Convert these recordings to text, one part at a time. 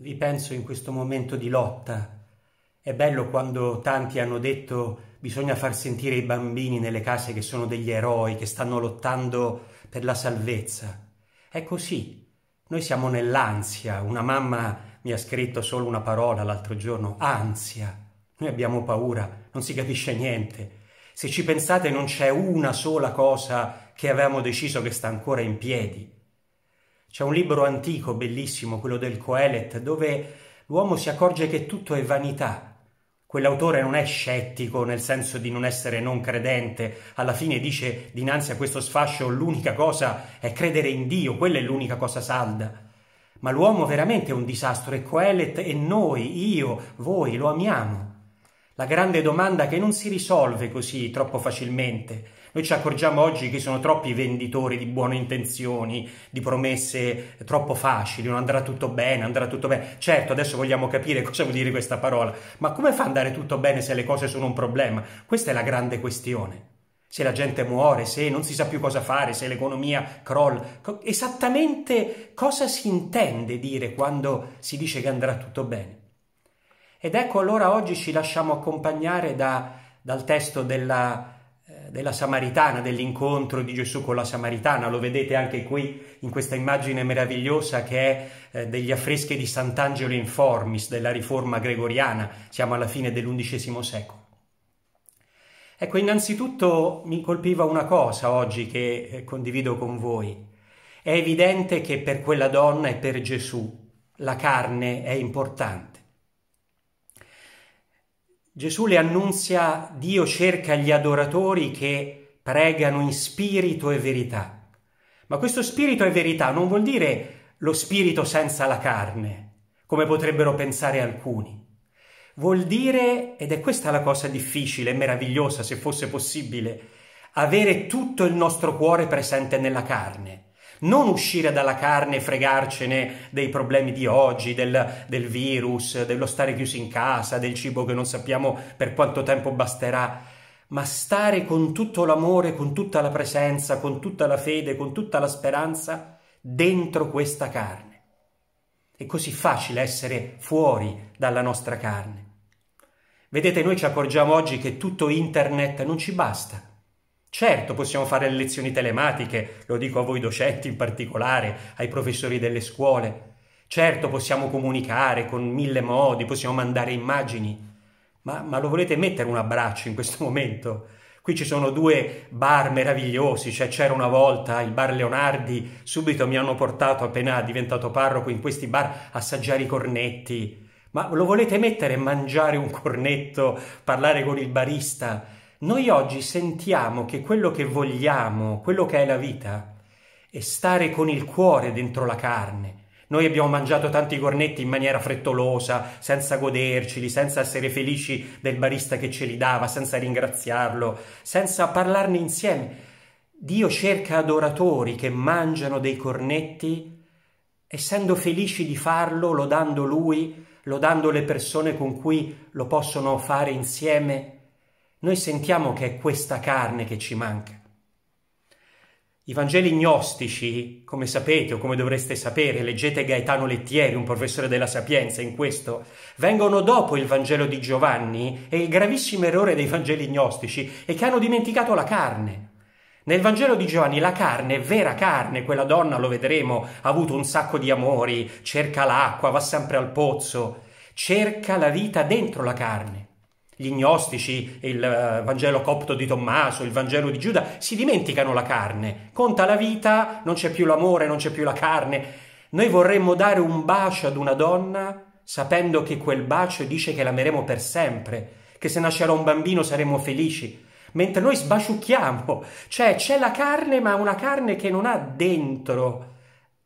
vi penso in questo momento di lotta. È bello quando tanti hanno detto bisogna far sentire i bambini nelle case che sono degli eroi, che stanno lottando per la salvezza. È così. Noi siamo nell'ansia. Una mamma mi ha scritto solo una parola l'altro giorno, ansia. Noi abbiamo paura, non si capisce niente. Se ci pensate non c'è una sola cosa che avevamo deciso che sta ancora in piedi. C'è un libro antico bellissimo, quello del Coelet, dove l'uomo si accorge che tutto è vanità. Quell'autore non è scettico nel senso di non essere non credente, alla fine dice dinanzi a questo sfascio l'unica cosa è credere in Dio, quella è l'unica cosa salda. Ma l'uomo veramente è un disastro e Coelet e noi, io, voi lo amiamo. La grande domanda che non si risolve così troppo facilmente noi ci accorgiamo oggi che sono troppi venditori di buone intenzioni, di promesse troppo facili, non andrà tutto bene, andrà tutto bene. Certo, adesso vogliamo capire cosa vuol dire questa parola, ma come fa andare tutto bene se le cose sono un problema? Questa è la grande questione. Se la gente muore, se non si sa più cosa fare, se l'economia crolla, esattamente cosa si intende dire quando si dice che andrà tutto bene? Ed ecco allora oggi ci lasciamo accompagnare da, dal testo della, della Samaritana, dell'incontro di Gesù con la Samaritana, lo vedete anche qui in questa immagine meravigliosa che è eh, degli affreschi di Sant'Angelo in Formis della Riforma gregoriana, siamo alla fine dell'undicesimo secolo. Ecco, innanzitutto mi colpiva una cosa oggi che eh, condivido con voi. È evidente che per quella donna e per Gesù la carne è importante. Gesù le annunzia Dio cerca gli adoratori che pregano in spirito e verità. Ma questo spirito e verità non vuol dire lo spirito senza la carne, come potrebbero pensare alcuni. Vuol dire, ed è questa la cosa difficile e meravigliosa se fosse possibile, avere tutto il nostro cuore presente nella carne non uscire dalla carne e fregarcene dei problemi di oggi, del, del virus, dello stare chiusi in casa, del cibo che non sappiamo per quanto tempo basterà ma stare con tutto l'amore, con tutta la presenza, con tutta la fede, con tutta la speranza dentro questa carne. È così facile essere fuori dalla nostra carne. Vedete, noi ci accorgiamo oggi che tutto internet non ci basta. Certo, possiamo fare le lezioni telematiche, lo dico a voi docenti in particolare, ai professori delle scuole. Certo, possiamo comunicare con mille modi, possiamo mandare immagini, ma, ma lo volete mettere un abbraccio in questo momento? Qui ci sono due bar meravigliosi, cioè c'era una volta il bar Leonardi, subito mi hanno portato appena diventato parroco in questi bar a assaggiare i cornetti. Ma lo volete mettere mangiare un cornetto, parlare con il barista? Noi oggi sentiamo che quello che vogliamo, quello che è la vita, è stare con il cuore dentro la carne, noi abbiamo mangiato tanti cornetti in maniera frettolosa, senza goderceli, senza essere felici del barista che ce li dava, senza ringraziarlo, senza parlarne insieme. Dio cerca adoratori che mangiano dei cornetti, essendo felici di farlo, lodando Lui, lodando le persone con cui lo possono fare insieme. Noi sentiamo che è questa carne che ci manca. I Vangeli gnostici, come sapete o come dovreste sapere, leggete Gaetano Lettieri, un professore della Sapienza, in questo, vengono dopo il Vangelo di Giovanni e il gravissimo errore dei Vangeli gnostici è che hanno dimenticato la carne. Nel Vangelo di Giovanni la carne è vera carne, quella donna, lo vedremo, ha avuto un sacco di amori, cerca l'acqua, va sempre al pozzo, cerca la vita dentro la carne gli gnostici, il eh, Vangelo copto di Tommaso, il Vangelo di Giuda, si dimenticano la carne, conta la vita, non c'è più l'amore, non c'è più la carne. Noi vorremmo dare un bacio ad una donna sapendo che quel bacio dice che l'ameremo per sempre, che se nascerà un bambino saremo felici, mentre noi sbaciucchiamo, cioè c'è la carne ma una carne che non ha dentro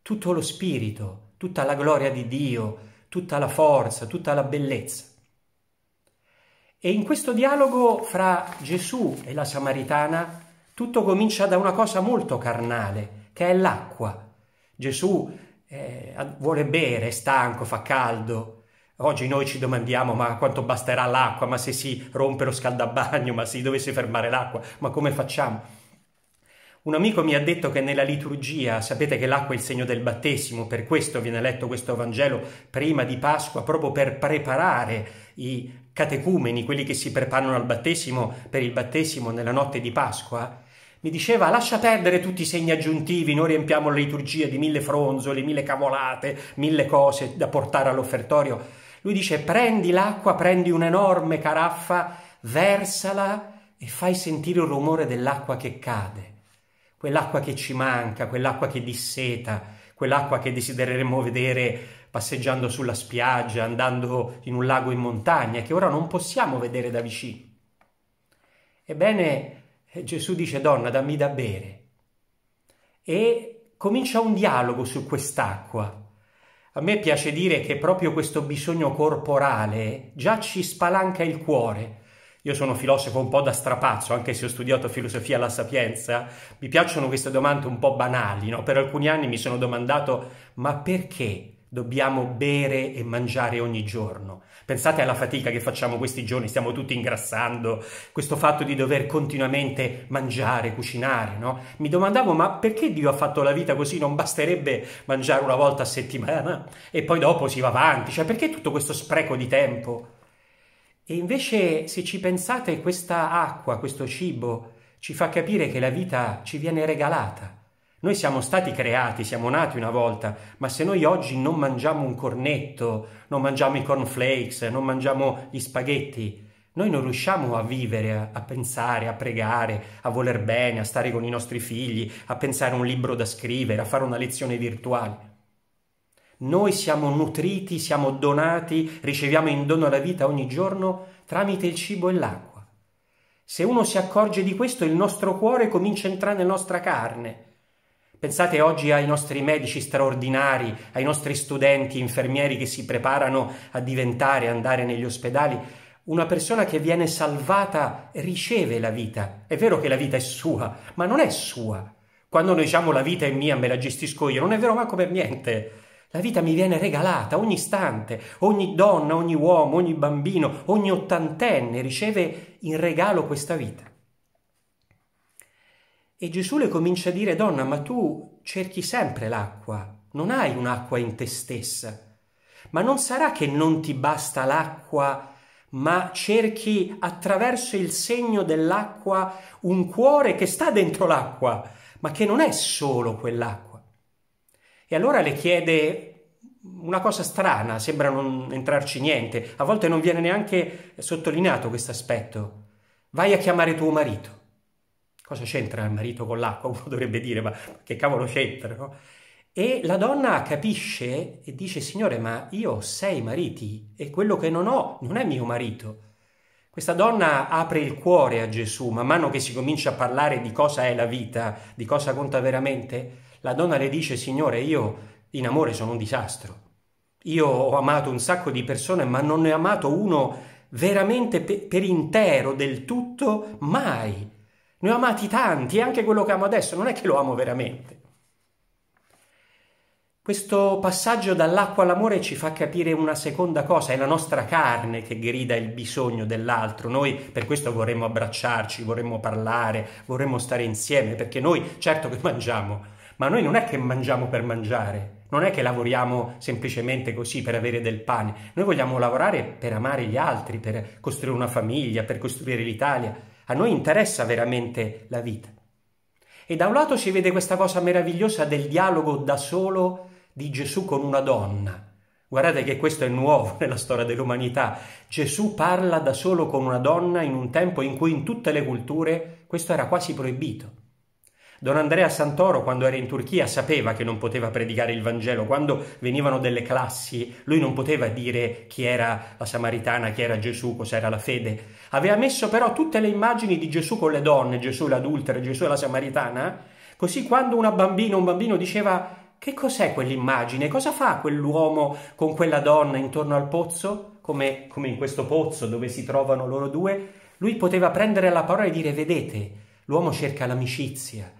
tutto lo spirito, tutta la gloria di Dio, tutta la forza, tutta la bellezza. E in questo dialogo fra Gesù e la Samaritana tutto comincia da una cosa molto carnale, che è l'acqua. Gesù eh, vuole bere, è stanco, fa caldo. Oggi noi ci domandiamo ma quanto basterà l'acqua, ma se si rompe lo scaldabagno, ma se dovesse fermare l'acqua, ma come facciamo? Un amico mi ha detto che nella liturgia, sapete che l'acqua è il segno del battesimo, per questo viene letto questo Vangelo prima di Pasqua, proprio per preparare i catecumeni, quelli che si preparano al battesimo, per il battesimo nella notte di Pasqua, mi diceva lascia perdere tutti i segni aggiuntivi, noi riempiamo la liturgia di mille fronzoli, mille cavolate, mille cose da portare all'offertorio. Lui dice prendi l'acqua, prendi un'enorme caraffa, versala e fai sentire il rumore dell'acqua che cade, quell'acqua che ci manca, quell'acqua che disseta, quell'acqua che desidereremmo vedere passeggiando sulla spiaggia, andando in un lago in montagna, che ora non possiamo vedere da vicino. Ebbene, eh, Gesù dice, donna, dammi da bere. E comincia un dialogo su quest'acqua. A me piace dire che proprio questo bisogno corporale già ci spalanca il cuore, io sono filosofo un po' da strapazzo, anche se ho studiato filosofia alla Sapienza, mi piacciono queste domande un po' banali, no? Per alcuni anni mi sono domandato, ma perché dobbiamo bere e mangiare ogni giorno. Pensate alla fatica che facciamo questi giorni, stiamo tutti ingrassando, questo fatto di dover continuamente mangiare, cucinare, no? Mi domandavo, ma perché Dio ha fatto la vita così? Non basterebbe mangiare una volta a settimana e poi dopo si va avanti? Cioè, perché tutto questo spreco di tempo? E invece, se ci pensate, questa acqua, questo cibo, ci fa capire che la vita ci viene regalata. Noi siamo stati creati, siamo nati una volta, ma se noi oggi non mangiamo un cornetto, non mangiamo i cornflakes, non mangiamo gli spaghetti, noi non riusciamo a vivere, a pensare, a pregare, a voler bene, a stare con i nostri figli, a pensare a un libro da scrivere, a fare una lezione virtuale. Noi siamo nutriti, siamo donati, riceviamo in dono la vita ogni giorno tramite il cibo e l'acqua. Se uno si accorge di questo, il nostro cuore comincia a entrare nella nostra carne. Pensate oggi ai nostri medici straordinari, ai nostri studenti, infermieri che si preparano a diventare, andare negli ospedali. Una persona che viene salvata riceve la vita. È vero che la vita è sua, ma non è sua. Quando noi diciamo la vita è mia, me la gestisco io, non è vero manco per niente. La vita mi viene regalata ogni istante, ogni donna, ogni uomo, ogni bambino, ogni ottantenne riceve in regalo questa vita. E Gesù le comincia a dire, donna, ma tu cerchi sempre l'acqua, non hai un'acqua in te stessa, ma non sarà che non ti basta l'acqua, ma cerchi attraverso il segno dell'acqua un cuore che sta dentro l'acqua, ma che non è solo quell'acqua e allora le chiede una cosa strana, sembra non entrarci niente, a volte non viene neanche sottolineato questo aspetto. Vai a chiamare tuo marito. Cosa c'entra il marito con l'acqua? Uno dovrebbe dire, ma che cavolo c'entra? No? E la donna capisce e dice, Signore, ma io ho sei mariti e quello che non ho non è mio marito. Questa donna apre il cuore a Gesù man mano che si comincia a parlare di cosa è la vita, di cosa conta veramente la donna le dice, Signore, io in amore sono un disastro. Io ho amato un sacco di persone, ma non ne ho amato uno veramente pe- per intero, del tutto, mai. Ne ho amati tanti, anche quello che amo adesso, non è che lo amo veramente. Questo passaggio dall'acqua all'amore ci fa capire una seconda cosa, è la nostra carne che grida il bisogno dell'altro, noi per questo vorremmo abbracciarci, vorremmo parlare, vorremmo stare insieme, perché noi certo che mangiamo, ma noi non è che mangiamo per mangiare, non è che lavoriamo semplicemente così per avere del pane, noi vogliamo lavorare per amare gli altri, per costruire una famiglia, per costruire l'Italia. A noi interessa veramente la vita. E da un lato si vede questa cosa meravigliosa del dialogo da solo di Gesù con una donna. Guardate che questo è nuovo nella storia dell'umanità. Gesù parla da solo con una donna in un tempo in cui in tutte le culture questo era quasi proibito. Don Andrea Santoro, quando era in Turchia, sapeva che non poteva predicare il Vangelo. Quando venivano delle classi, lui non poteva dire chi era la Samaritana, chi era Gesù, cos'era la fede. Aveva messo però tutte le immagini di Gesù con le donne, Gesù l'adultera, Gesù la Samaritana. Così quando una bambina, un bambino diceva che cos'è quell'immagine? Cosa fa quell'uomo con quella donna intorno al pozzo? Come, come, in questo pozzo dove si trovano loro due? Lui poteva prendere la parola e dire: Vedete, l'uomo cerca l'amicizia,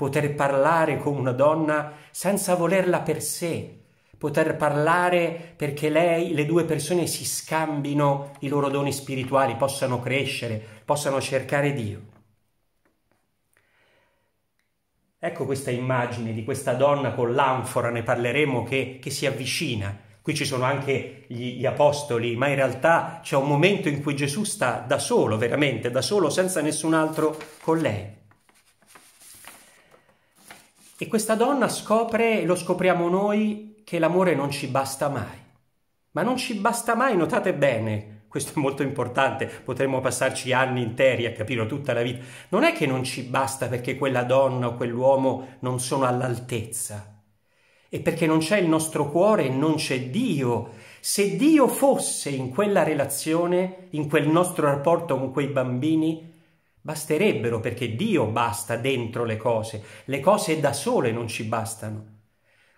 poter parlare con una donna senza volerla per sé, poter parlare perché lei, le due persone si scambino i loro doni spirituali, possano crescere, possano cercare Dio. Ecco questa immagine di questa donna con l'anfora, ne parleremo, che, che si avvicina. Qui ci sono anche gli, gli apostoli, ma in realtà c'è un momento in cui Gesù sta da solo, veramente, da solo, senza nessun altro con lei. E questa donna scopre, lo scopriamo noi, che l'amore non ci basta mai. Ma non ci basta mai, notate bene, questo è molto importante, potremmo passarci anni interi a capirlo tutta la vita. Non è che non ci basta perché quella donna o quell'uomo non sono all'altezza. E perché non c'è il nostro cuore e non c'è Dio. Se Dio fosse in quella relazione, in quel nostro rapporto con quei bambini, basterebbero perché Dio basta dentro le cose, le cose da sole non ci bastano.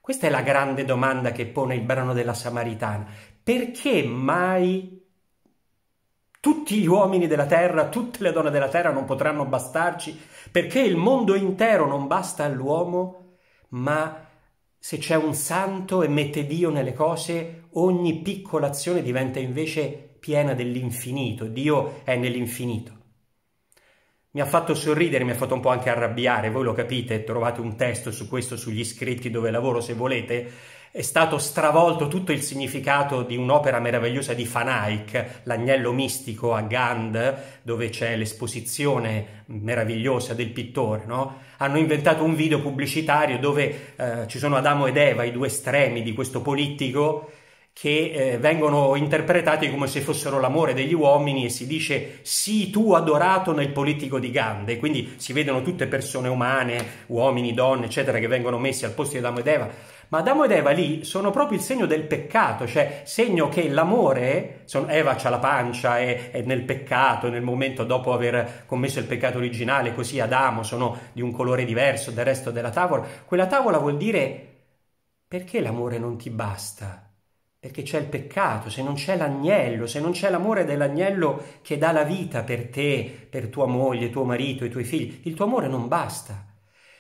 Questa è la grande domanda che pone il brano della Samaritana. Perché mai tutti gli uomini della terra, tutte le donne della terra non potranno bastarci? Perché il mondo intero non basta all'uomo? Ma se c'è un santo e mette Dio nelle cose, ogni piccola azione diventa invece piena dell'infinito. Dio è nell'infinito mi ha fatto sorridere, mi ha fatto un po' anche arrabbiare, voi lo capite, trovate un testo su questo sugli iscritti dove lavoro se volete, è stato stravolto tutto il significato di un'opera meravigliosa di Van Eyck, L'agnello mistico a Gand, dove c'è l'esposizione meravigliosa del pittore, no? Hanno inventato un video pubblicitario dove eh, ci sono Adamo ed Eva, i due estremi di questo politico, che eh, vengono interpretati come se fossero l'amore degli uomini e si dice sì tu adorato nel politico di Gande, quindi si vedono tutte persone umane, uomini, donne, eccetera, che vengono messi al posto di Adamo ed Eva, ma Adamo ed Eva lì sono proprio il segno del peccato, cioè segno che l'amore, son, Eva ha la pancia, è, è, nel peccato, nel momento dopo aver commesso il peccato originale, così Adamo sono di un colore diverso del resto della tavola, quella tavola vuol dire perché l'amore non ti basta? perché c'è il peccato, se non c'è l'agnello, se non c'è l'amore dell'agnello che dà la vita per te, per tua moglie, tuo marito, i tuoi figli, il tuo amore non basta.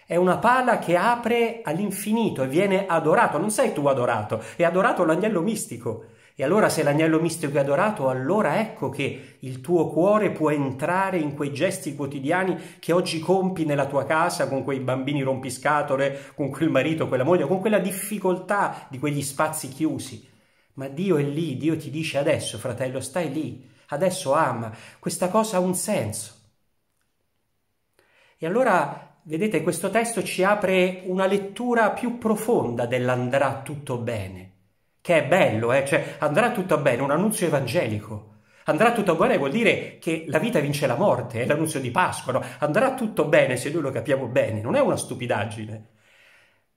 È una pala che apre all'infinito e viene adorato, non sei tu adorato, è adorato l'agnello mistico. E allora se l'agnello mistico è adorato, allora ecco che il tuo cuore può entrare in quei gesti quotidiani che oggi compi nella tua casa con quei bambini rompiscatole, con quel marito, quella moglie, con quella difficoltà di quegli spazi chiusi ma Dio è lì, Dio ti dice adesso, fratello, stai lì, adesso ama, questa cosa ha un senso. E allora, vedete, questo testo ci apre una lettura più profonda dell'andrà tutto bene, che è bello, eh? cioè andrà tutto bene, un annunzio evangelico. Andrà tutto bene vuol dire che la vita vince la morte, è eh, l'annunzio di Pasqua, no? andrà tutto bene se noi lo capiamo bene, non è una stupidaggine,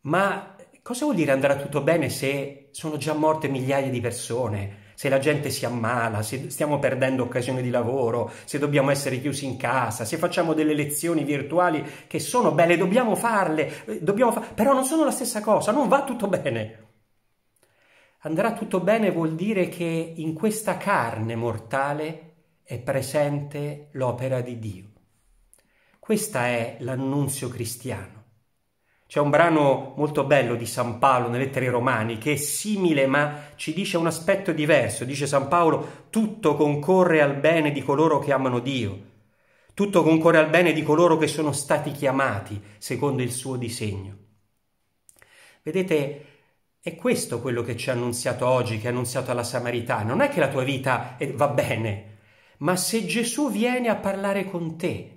ma Cosa vuol dire andrà tutto bene se sono già morte migliaia di persone? Se la gente si ammala, se stiamo perdendo occasioni di lavoro, se dobbiamo essere chiusi in casa, se facciamo delle lezioni virtuali che sono belle, dobbiamo farle, eh, dobbiamo fa però non sono la stessa cosa, non va tutto bene. Andrà tutto bene vuol dire che in questa carne mortale è presente l'opera di Dio. Questo è l'annunzio cristiano. C'è un brano molto bello di San Paolo nelle lettere romani che è simile ma ci dice un aspetto diverso. Dice San Paolo, tutto concorre al bene di coloro che amano Dio, tutto concorre al bene di coloro che sono stati chiamati secondo il suo disegno. Vedete, è questo quello che ci ha annunziato oggi, che ha annunziato alla Samarità. Non è che la tua vita va bene, ma se Gesù viene a parlare con te,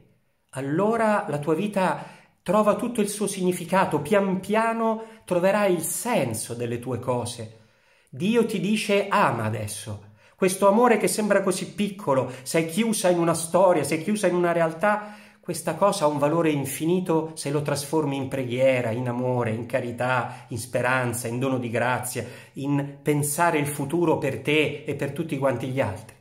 allora la tua vita è trova tutto il suo significato, pian piano troverai il senso delle tue cose. Dio ti dice ama adesso. Questo amore che sembra così piccolo, sei chiusa in una storia, sei chiusa in una realtà, questa cosa ha un valore infinito se lo trasformi in preghiera, in amore, in carità, in speranza, in dono di grazia, in pensare il futuro per te e per tutti quanti gli altri.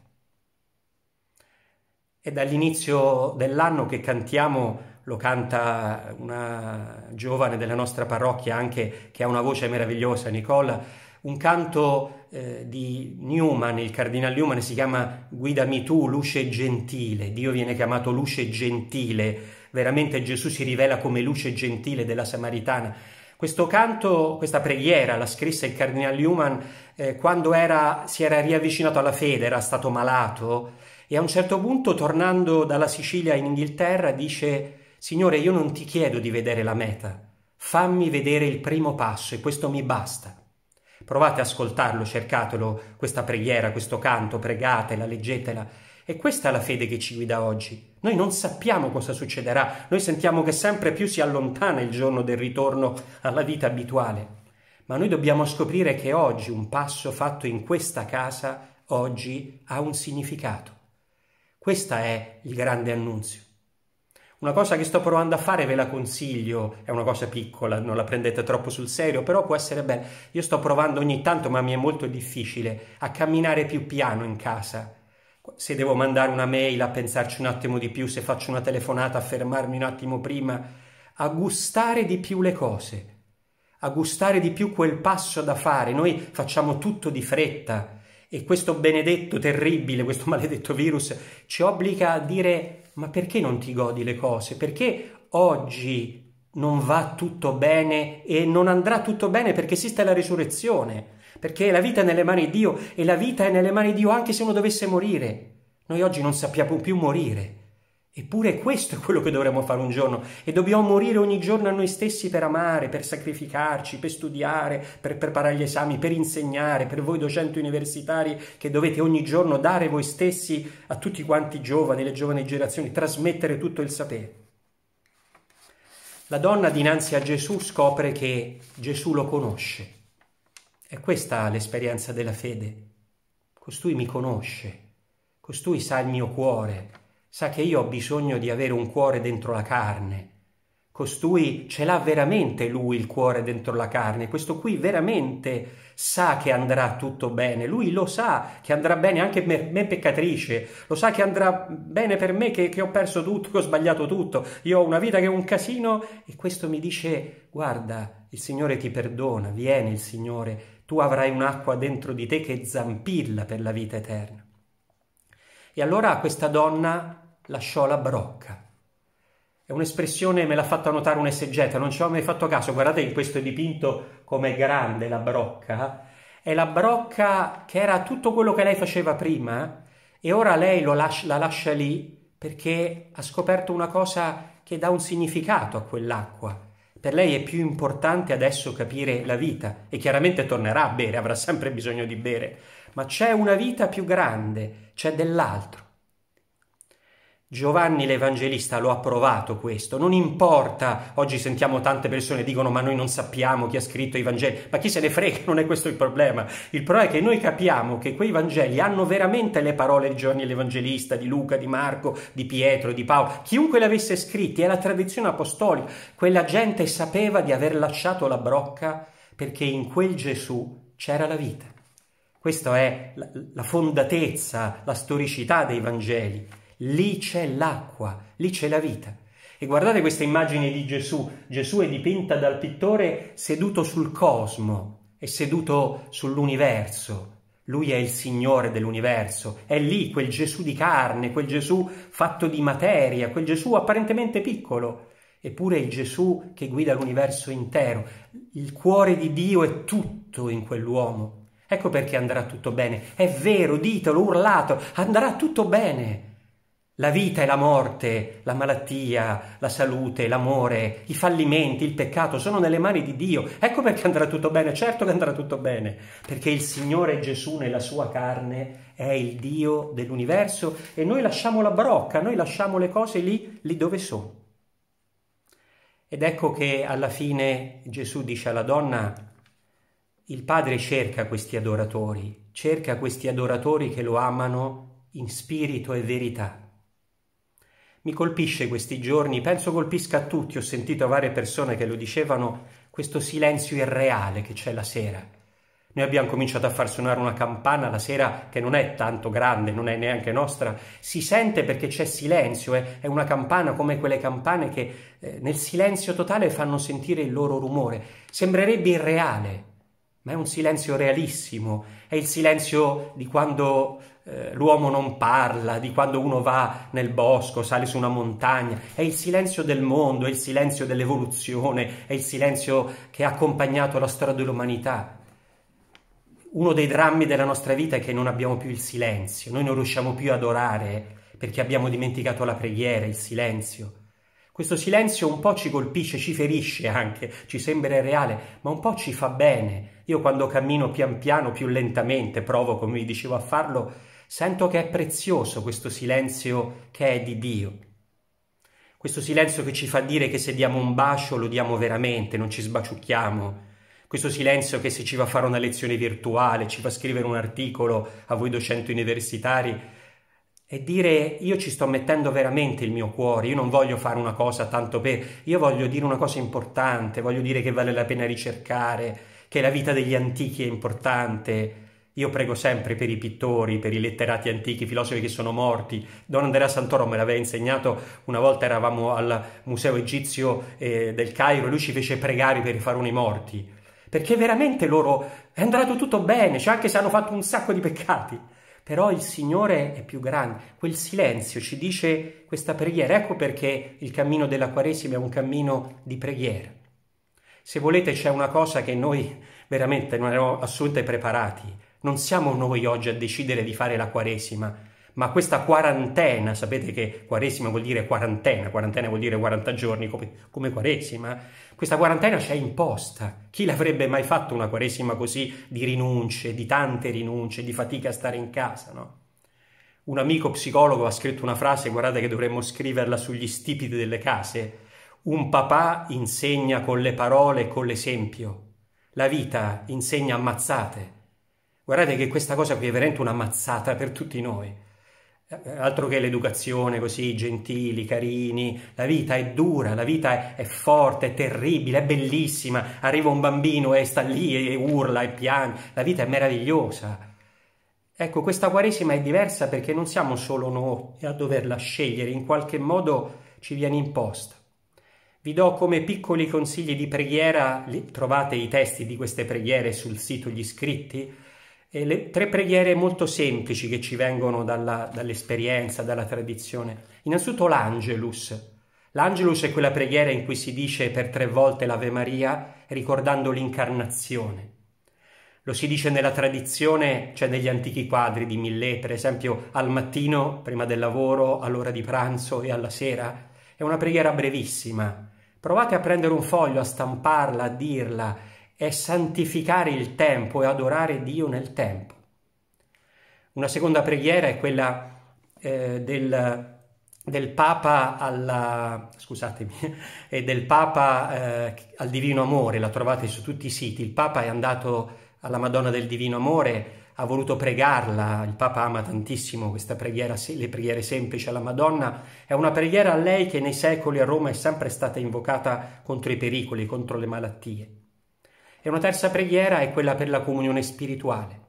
È dall'inizio dell'anno che cantiamo lo canta una giovane della nostra parrocchia anche che ha una voce meravigliosa, Nicola, un canto eh, di Newman, il cardinal Newman si chiama Guidami tu, luce gentile, Dio viene chiamato luce gentile, veramente Gesù si rivela come luce gentile della Samaritana. Questo canto, questa preghiera la scrisse il cardinal Newman eh, quando era, si era riavvicinato alla fede, era stato malato e a un certo punto tornando dalla Sicilia in Inghilterra dice Signore, io non ti chiedo di vedere la meta, fammi vedere il primo passo e questo mi basta. Provate a ascoltarlo, cercatelo, questa preghiera, questo canto, pregatela, leggetela. E questa è la fede che ci guida oggi. Noi non sappiamo cosa succederà, noi sentiamo che sempre più si allontana il giorno del ritorno alla vita abituale. Ma noi dobbiamo scoprire che oggi un passo fatto in questa casa, oggi, ha un significato. Questo è il grande annunzio. Una cosa che sto provando a fare, ve la consiglio, è una cosa piccola, non la prendete troppo sul serio, però può essere bella. Io sto provando ogni tanto, ma mi è molto difficile, a camminare più piano in casa. Se devo mandare una mail, a pensarci un attimo di più, se faccio una telefonata, a fermarmi un attimo prima, a gustare di più le cose, a gustare di più quel passo da fare. Noi facciamo tutto di fretta e questo benedetto, terribile, questo maledetto virus ci obbliga a dire ma perché non ti godi le cose? Perché oggi non va tutto bene e non andrà tutto bene perché esiste la risurrezione, perché la vita è nelle mani di Dio e la vita è nelle mani di Dio anche se uno dovesse morire. Noi oggi non sappiamo più morire. Eppure questo è quello che dovremmo fare un giorno e dobbiamo morire ogni giorno a noi stessi per amare, per sacrificarci, per studiare, per preparare gli esami, per insegnare, per voi docenti universitari che dovete ogni giorno dare voi stessi a tutti quanti i giovani, le giovani generazioni, trasmettere tutto il sapere. La donna dinanzi a Gesù scopre che Gesù lo conosce. È questa l'esperienza della fede. Costui mi conosce, costui sa il mio cuore, sa che io ho bisogno di avere un cuore dentro la carne. Costui ce l'ha veramente lui il cuore dentro la carne, questo qui veramente sa che andrà tutto bene, lui lo sa che andrà bene anche per me peccatrice, lo sa che andrà bene per me che, che ho perso tutto, che ho sbagliato tutto, io ho una vita che è un casino e questo mi dice guarda il Signore ti perdona, viene il Signore, tu avrai un'acqua dentro di te che zampilla per la vita eterna. E allora questa donna lasciò la brocca. È un'espressione, me l'ha fatta notare un un'essegeta, non ci ho mai fatto caso, guardate in questo dipinto com'è grande la brocca. È la brocca che era tutto quello che lei faceva prima e ora lei lascia, la lascia lì perché ha scoperto una cosa che dà un significato a quell'acqua. Per lei è più importante adesso capire la vita e chiaramente tornerà a bere, avrà sempre bisogno di bere, ma c'è una vita più grande, c'è dell'altro. Giovanni l'Evangelista lo ha provato questo, non importa, oggi sentiamo tante persone dicono ma noi non sappiamo chi ha scritto i Vangeli, ma chi se ne frega, non è questo il problema, il problema è che noi capiamo che quei Vangeli hanno veramente le parole di Giovanni l'Evangelista, di Luca, di Marco, di Pietro, di Paolo, chiunque le avesse scritti, è la tradizione apostolica, quella gente sapeva di aver lasciato la brocca perché in quel Gesù c'era la vita. Questa è la fondatezza, la storicità dei Vangeli. Lì c'è l'acqua, lì c'è la vita. E guardate questa immagine di Gesù. Gesù è dipinta dal pittore seduto sul cosmo, è seduto sull'universo. Lui è il Signore dell'universo, è lì quel Gesù di carne, quel Gesù fatto di materia, quel Gesù apparentemente piccolo, eppure è il Gesù che guida l'universo intero. Il cuore di Dio è tutto in quell'uomo. Ecco perché andrà tutto bene. È vero, ditelo, urlato, andrà tutto bene. La vita e la morte, la malattia, la salute, l'amore, i fallimenti, il peccato sono nelle mani di Dio. Ecco perché andrà tutto bene, certo che andrà tutto bene, perché il Signore Gesù nella sua carne è il Dio dell'universo e noi lasciamo la brocca, noi lasciamo le cose lì, lì dove sono. Ed ecco che alla fine Gesù dice alla donna, il Padre cerca questi adoratori, cerca questi adoratori che lo amano in spirito e verità. Mi colpisce questi giorni, penso colpisca a tutti, ho sentito varie persone che lo dicevano, questo silenzio irreale che c'è la sera. Noi abbiamo cominciato a far suonare una campana la sera che non è tanto grande, non è neanche nostra, si sente perché c'è silenzio, eh? è una campana come quelle campane che eh, nel silenzio totale fanno sentire il loro rumore. Sembrerebbe irreale, ma è un silenzio realissimo, è il silenzio di quando eh, l'uomo non parla, di quando uno va nel bosco, sale su una montagna, è il silenzio del mondo, è il silenzio dell'evoluzione, è il silenzio che ha accompagnato la storia dell'umanità. Uno dei drammi della nostra vita è che non abbiamo più il silenzio, noi non riusciamo più ad orare perché abbiamo dimenticato la preghiera, il silenzio. Questo silenzio un po' ci colpisce, ci ferisce anche, ci sembra irreale, ma un po' ci fa bene, io quando cammino pian piano, più lentamente, provo, come vi dicevo, a farlo, sento che è prezioso questo silenzio che è di Dio. Questo silenzio che ci fa dire che se diamo un bacio lo diamo veramente, non ci sbaciucchiamo. Questo silenzio che se ci va a fare una lezione virtuale, ci fa scrivere un articolo a voi docenti universitari, e dire io ci sto mettendo veramente il mio cuore, io non voglio fare una cosa tanto per, io voglio dire una cosa importante, voglio dire che vale la pena ricercare, che la vita degli antichi è importante. Io prego sempre per i pittori, per i letterati antichi, i filosofi che sono morti. Don Andrea Santoro me l'aveva insegnato, una volta eravamo al Museo Egizio eh, del Cairo e lui ci fece pregare per i faraoni morti, perché veramente loro è andato tutto bene, cioè anche se hanno fatto un sacco di peccati. Però il Signore è più grande, quel silenzio ci dice questa preghiera. Ecco perché il cammino della Quaresima è un cammino di preghiera. Se volete c'è una cosa che noi veramente non eravamo assolutamente preparati. Non siamo noi oggi a decidere di fare la Quaresima, ma questa quarantena, sapete che Quaresima vuol dire quarantena, quarantena vuol dire 40 giorni come, come Quaresima, questa quarantena ci è imposta. Chi l'avrebbe mai fatto una Quaresima così di rinunce, di tante rinunce, di fatica a stare in casa, no? Un amico psicologo ha scritto una frase, guardate che dovremmo scriverla sugli stipiti delle case, un papà insegna con le parole e con l'esempio. La vita insegna ammazzate. Guardate che questa cosa qui è veramente una mazzata per tutti noi. Eh, altro che l'educazione così gentili, carini, la vita è dura, la vita è, è forte, è terribile, è bellissima. Arriva un bambino e sta lì e urla e piange. La vita è meravigliosa. Ecco, questa Quaresima è diversa perché non siamo solo noi a doverla scegliere, in qualche modo ci viene imposta. Vi do come piccoli consigli di preghiera, trovate i testi di queste preghiere sul sito gli scritti, e le tre preghiere molto semplici che ci vengono dall'esperienza, dalla tradizione. Innanzitutto l'Angelus. L'Angelus è quella preghiera in cui si dice per tre volte l'Ave Maria ricordando l'incarnazione. Lo si dice nella tradizione, cioè negli antichi quadri di Millet, per esempio al mattino, prima del lavoro, all'ora di pranzo e alla sera. È una preghiera brevissima, Provate a prendere un foglio, a stamparla, a dirla e santificare il tempo e adorare Dio nel tempo. Una seconda preghiera è quella eh, del, del, Papa, alla, eh, del Papa eh, al Divino Amore, la trovate su tutti i siti. Il Papa è andato alla Madonna del Divino Amore ha voluto pregarla, il Papa ama tantissimo questa preghiera, le preghiere semplici alla Madonna, è una preghiera a lei che nei secoli a Roma è sempre stata invocata contro i pericoli, contro le malattie. E una terza preghiera è quella per la comunione spirituale.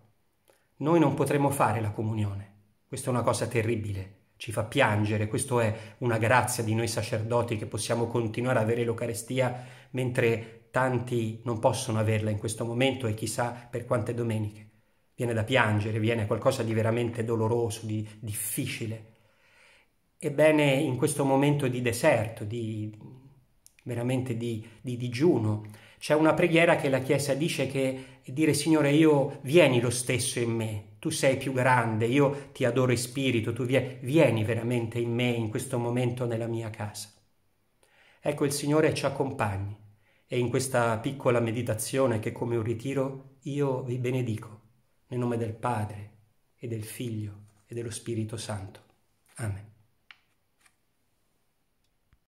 Noi non potremo fare la comunione, questa è una cosa terribile, ci fa piangere, questa è una grazia di noi sacerdoti che possiamo continuare ad avere l'Eucarestia mentre tanti non possono averla in questo momento e chissà per quante domeniche viene da piangere, viene qualcosa di veramente doloroso, di difficile. Ebbene, in questo momento di deserto, di, veramente di, di digiuno, c'è una preghiera che la Chiesa dice che dire Signore io vieni lo stesso in me, tu sei più grande, io ti adoro in spirito, tu vieni, vieni veramente in me in questo momento nella mia casa. Ecco il Signore ci accompagni e in questa piccola meditazione che come un ritiro io vi benedico. Nel nome del Padre e del Figlio e dello Spirito Santo. Amen.